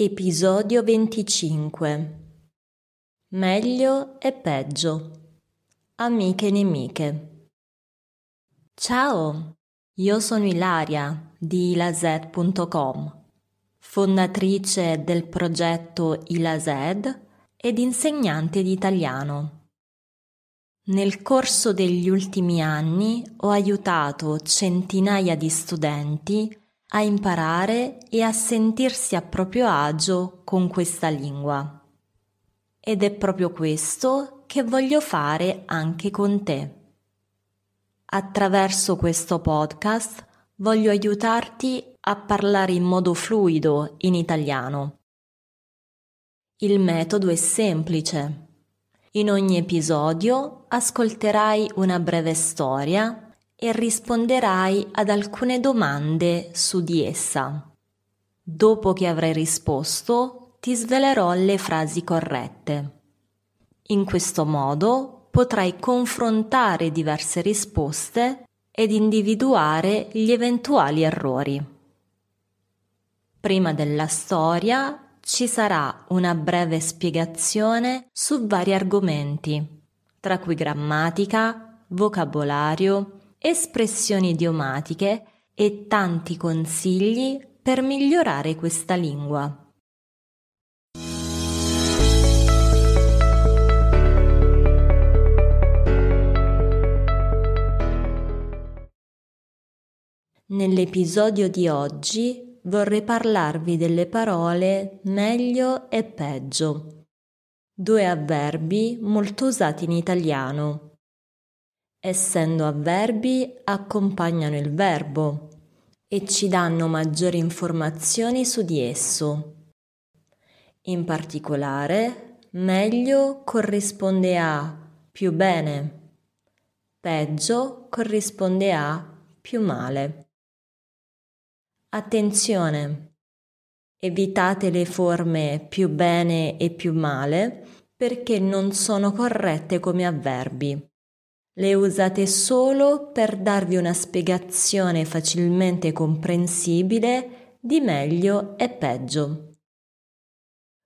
Episodio 25 Meglio e peggio Amiche e nemiche Ciao, io sono Ilaria di ilazed.com, fondatrice del progetto Ilazed ed insegnante di italiano. Nel corso degli ultimi anni ho aiutato centinaia di studenti a imparare e a sentirsi a proprio agio con questa lingua. Ed è proprio questo che voglio fare anche con te. Attraverso questo podcast voglio aiutarti a parlare in modo fluido in italiano. Il metodo è semplice. In ogni episodio ascolterai una breve storia e risponderai ad alcune domande su di essa. Dopo che avrai risposto, ti svelerò le frasi corrette. In questo modo potrai confrontare diverse risposte ed individuare gli eventuali errori. Prima della storia ci sarà una breve spiegazione su vari argomenti, tra cui grammatica, vocabolario, espressioni idiomatiche e tanti consigli per migliorare questa lingua. Nell'episodio di oggi vorrei parlarvi delle parole meglio e peggio, due avverbi molto usati in italiano essendo avverbi, accompagnano il verbo e ci danno maggiori informazioni su di esso. In particolare, meglio corrisponde a più bene, peggio corrisponde a più male. Attenzione! Evitate le forme più bene e più male perché non sono corrette come avverbi. Le usate solo per darvi una spiegazione facilmente comprensibile di meglio e peggio.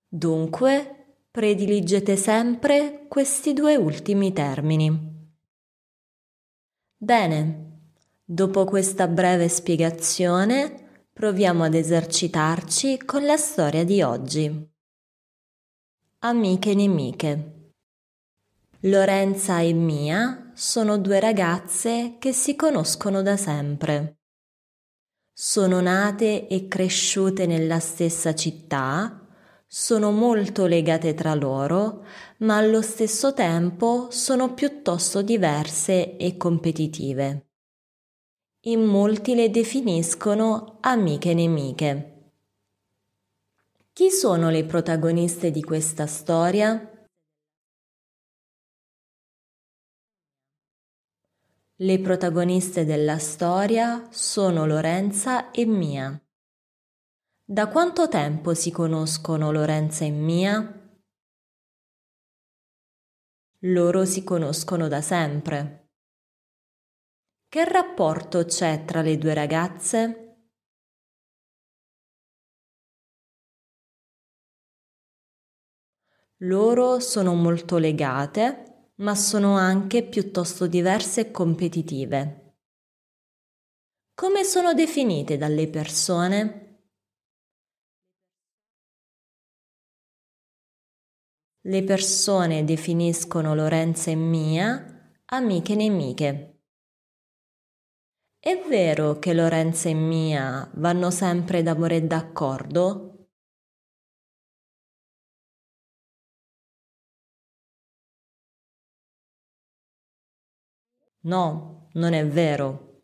Dunque, prediligete sempre questi due ultimi termini. Bene, dopo questa breve spiegazione proviamo ad esercitarci con la storia di oggi. Amiche e nemiche. Lorenza e Mia sono due ragazze che si conoscono da sempre. Sono nate e cresciute nella stessa città, sono molto legate tra loro, ma allo stesso tempo sono piuttosto diverse e competitive. In molti le definiscono amiche nemiche. Chi sono le protagoniste di questa storia? Le protagoniste della storia sono Lorenza e Mia. Da quanto tempo si conoscono Lorenza e Mia? Loro si conoscono da sempre. Che rapporto c'è tra le due ragazze? Loro sono molto legate ma sono anche piuttosto diverse e competitive. Come sono definite dalle persone? Le persone definiscono Lorenza e Mia amiche nemiche. È vero che Lorenza e Mia vanno sempre d'amore e d'accordo? No, non è vero.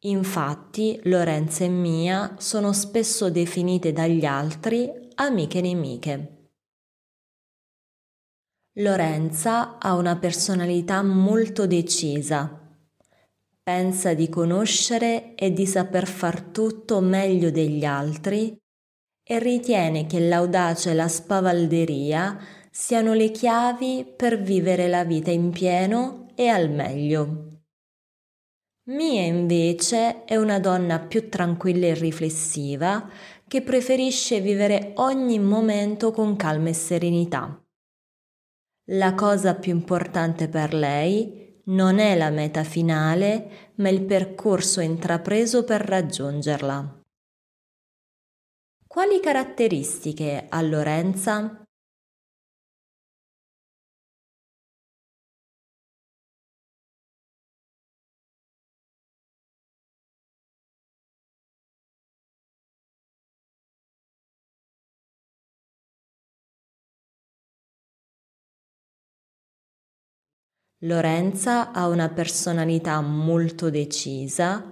Infatti Lorenza e Mia sono spesso definite dagli altri amiche nemiche. Lorenza ha una personalità molto decisa. Pensa di conoscere e di saper far tutto meglio degli altri e ritiene che l'audacia e la spavalderia siano le chiavi per vivere la vita in pieno e al meglio. Mia invece è una donna più tranquilla e riflessiva che preferisce vivere ogni momento con calma e serenità. La cosa più importante per lei non è la meta finale, ma il percorso intrapreso per raggiungerla. Quali caratteristiche ha Lorenza? Lorenza ha una personalità molto decisa,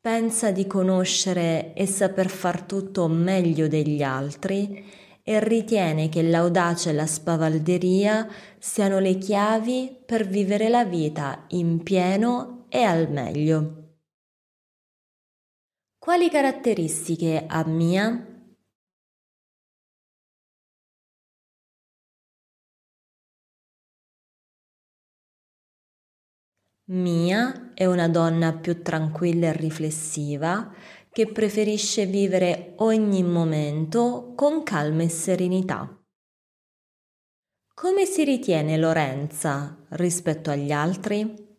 pensa di conoscere e saper far tutto meglio degli altri e ritiene che l'audacia e la spavalderia siano le chiavi per vivere la vita in pieno e al meglio. Quali caratteristiche ha Mia? Mia è una donna più tranquilla e riflessiva che preferisce vivere ogni momento con calma e serenità. Come si ritiene Lorenza rispetto agli altri?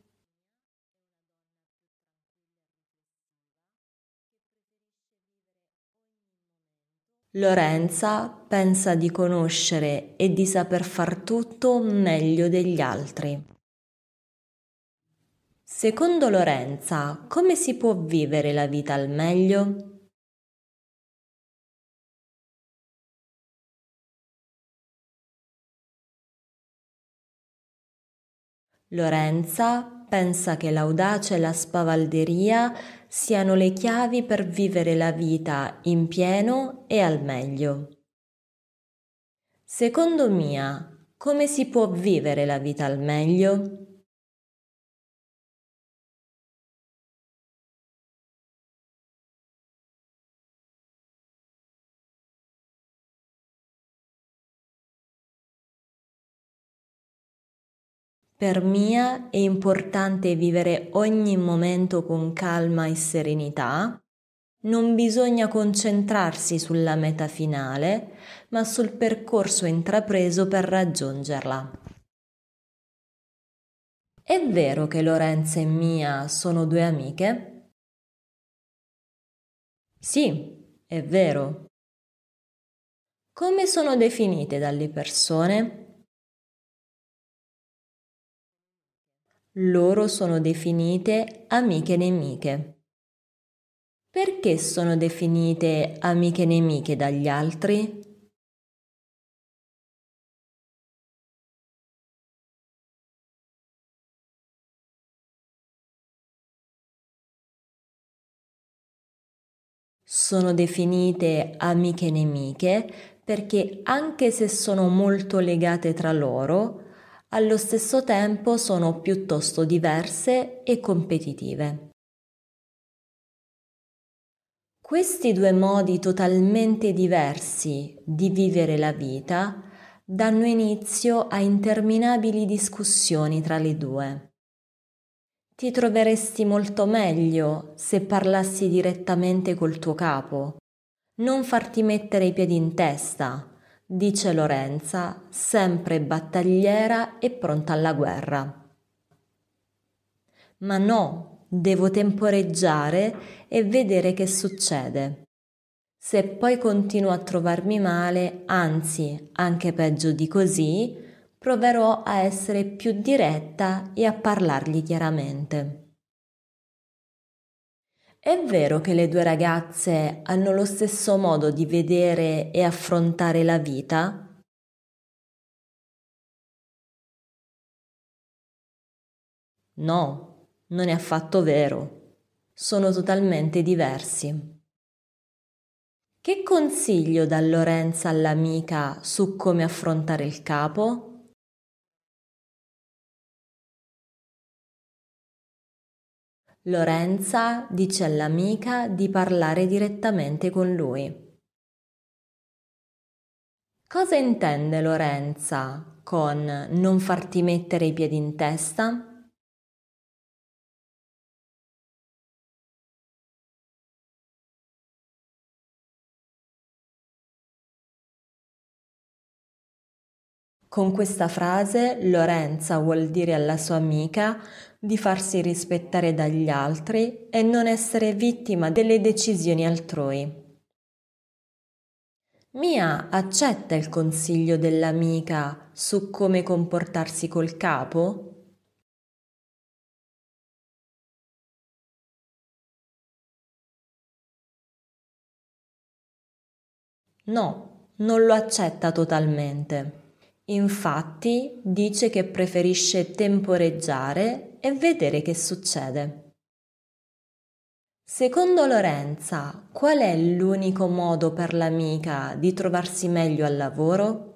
Lorenza pensa di conoscere e di saper far tutto meglio degli altri. Secondo Lorenza, come si può vivere la vita al meglio? Lorenza pensa che l'audacia e la spavalderia siano le chiavi per vivere la vita in pieno e al meglio. Secondo Mia, come si può vivere la vita al meglio? Per Mia è importante vivere ogni momento con calma e serenità. Non bisogna concentrarsi sulla meta finale, ma sul percorso intrapreso per raggiungerla. È vero che Lorenza e Mia sono due amiche? Sì, è vero. Come sono definite dalle persone? Loro sono definite amiche nemiche. Perché sono definite amiche nemiche dagli altri? Sono definite amiche nemiche perché anche se sono molto legate tra loro, allo stesso tempo sono piuttosto diverse e competitive. Questi due modi totalmente diversi di vivere la vita danno inizio a interminabili discussioni tra le due. Ti troveresti molto meglio se parlassi direttamente col tuo capo, non farti mettere i piedi in testa, dice Lorenza, sempre battagliera e pronta alla guerra. Ma no, devo temporeggiare e vedere che succede. Se poi continuo a trovarmi male, anzi, anche peggio di così, proverò a essere più diretta e a parlargli chiaramente. È vero che le due ragazze hanno lo stesso modo di vedere e affrontare la vita? No, non è affatto vero. Sono totalmente diversi. Che consiglio dà Lorenza all'amica su come affrontare il capo? Lorenza dice all'amica di parlare direttamente con lui. Cosa intende Lorenza con non farti mettere i piedi in testa? Con questa frase Lorenza vuol dire alla sua amica di farsi rispettare dagli altri e non essere vittima delle decisioni altrui. Mia accetta il consiglio dell'amica su come comportarsi col capo? No, non lo accetta totalmente. Infatti dice che preferisce temporeggiare e vedere che succede. Secondo Lorenza, qual è l'unico modo per l'amica di trovarsi meglio al lavoro?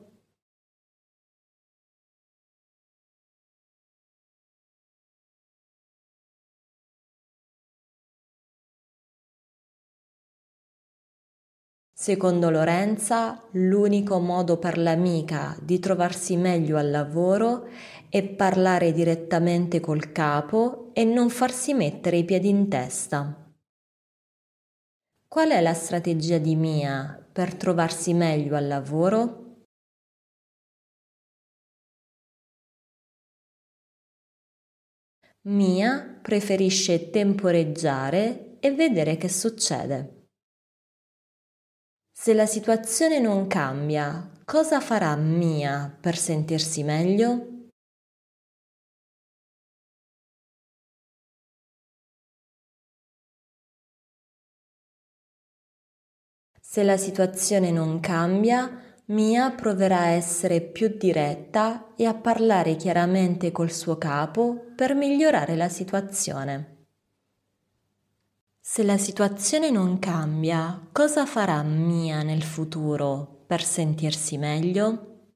Secondo Lorenza, l'unico modo per l'amica di trovarsi meglio al lavoro è parlare direttamente col capo e non farsi mettere i piedi in testa. Qual è la strategia di Mia per trovarsi meglio al lavoro? Mia preferisce temporeggiare e vedere che succede. Se la situazione non cambia, cosa farà Mia per sentirsi meglio? Se la situazione non cambia, Mia proverà a essere più diretta e a parlare chiaramente col suo capo per migliorare la situazione. Se la situazione non cambia, cosa farà Mia nel futuro per sentirsi meglio?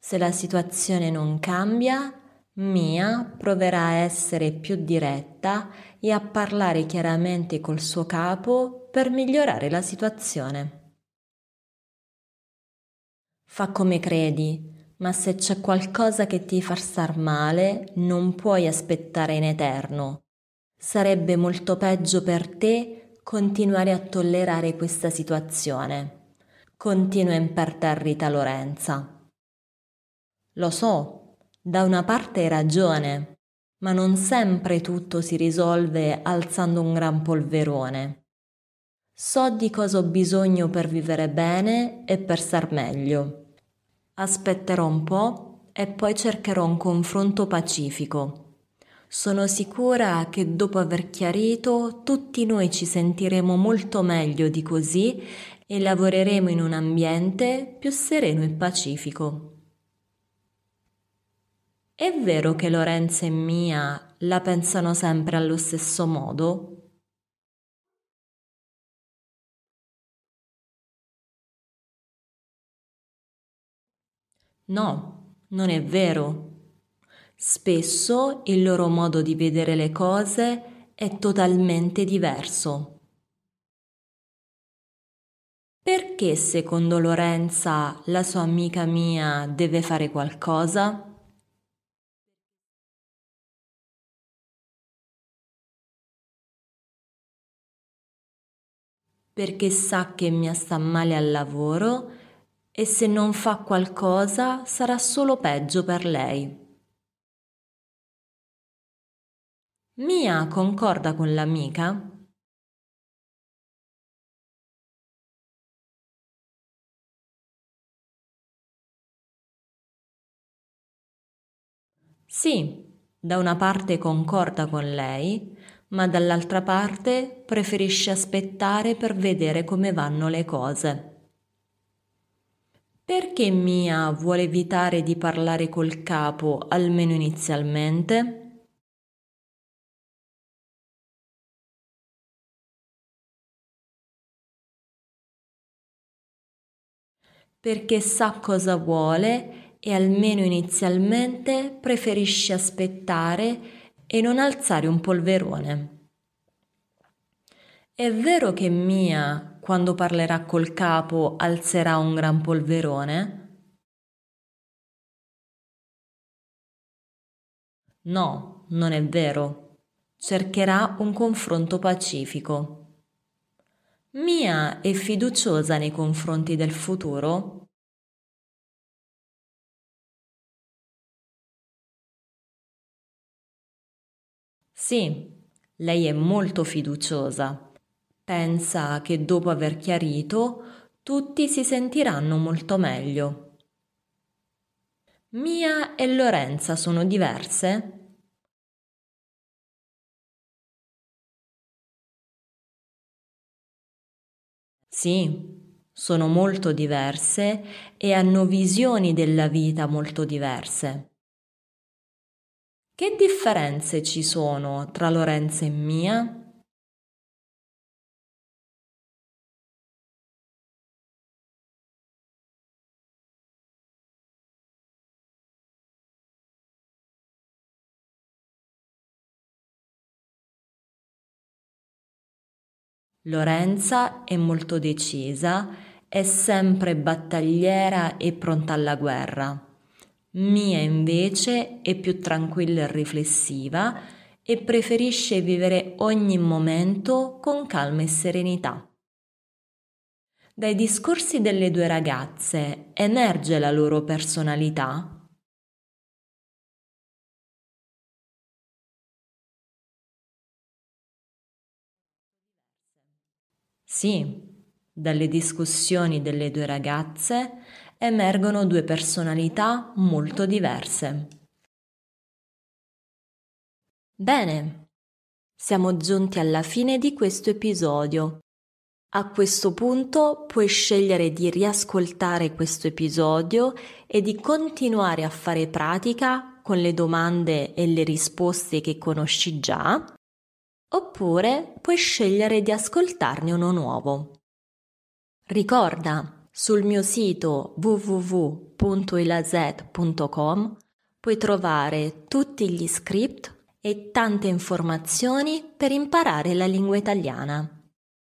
Se la situazione non cambia, Mia proverà a essere più diretta e a parlare chiaramente col suo capo per migliorare la situazione. Fa come credi, ma se c'è qualcosa che ti fa star male, non puoi aspettare in eterno. Sarebbe molto peggio per te continuare a tollerare questa situazione. Continua imperterrita Lorenza. Lo so, da una parte hai ragione, ma non sempre tutto si risolve alzando un gran polverone. So di cosa ho bisogno per vivere bene e per star meglio. Aspetterò un po' e poi cercherò un confronto pacifico. Sono sicura che dopo aver chiarito tutti noi ci sentiremo molto meglio di così e lavoreremo in un ambiente più sereno e pacifico. È vero che Lorenzo e Mia la pensano sempre allo stesso modo? No, non è vero. Spesso il loro modo di vedere le cose è totalmente diverso. Perché secondo Lorenza la sua amica mia deve fare qualcosa? Perché sa che mia sta male al lavoro e se non fa qualcosa sarà solo peggio per lei. Mia concorda con l'amica? Sì, da una parte concorda con lei, ma dall'altra parte preferisce aspettare per vedere come vanno le cose. Perché Mia vuole evitare di parlare col capo, almeno inizialmente? perché sa cosa vuole e almeno inizialmente preferisce aspettare e non alzare un polverone. È vero che Mia quando parlerà col capo, alzerà un gran polverone? No, non è vero. Cercherà un confronto pacifico. Mia è fiduciosa nei confronti del futuro? Sì, lei è molto fiduciosa. Pensa che dopo aver chiarito tutti si sentiranno molto meglio. Mia e Lorenza sono diverse? Sì, sono molto diverse e hanno visioni della vita molto diverse. Che differenze ci sono tra Lorenza e Mia? Lorenza è molto decisa, è sempre battagliera e pronta alla guerra. Mia invece è più tranquilla e riflessiva e preferisce vivere ogni momento con calma e serenità. Dai discorsi delle due ragazze emerge la loro personalità? Sì, dalle discussioni delle due ragazze emergono due personalità molto diverse. Bene, siamo giunti alla fine di questo episodio. A questo punto puoi scegliere di riascoltare questo episodio e di continuare a fare pratica con le domande e le risposte che conosci già oppure puoi scegliere di ascoltarne uno nuovo. Ricorda, sul mio sito www.ilaz.com puoi trovare tutti gli script e tante informazioni per imparare la lingua italiana.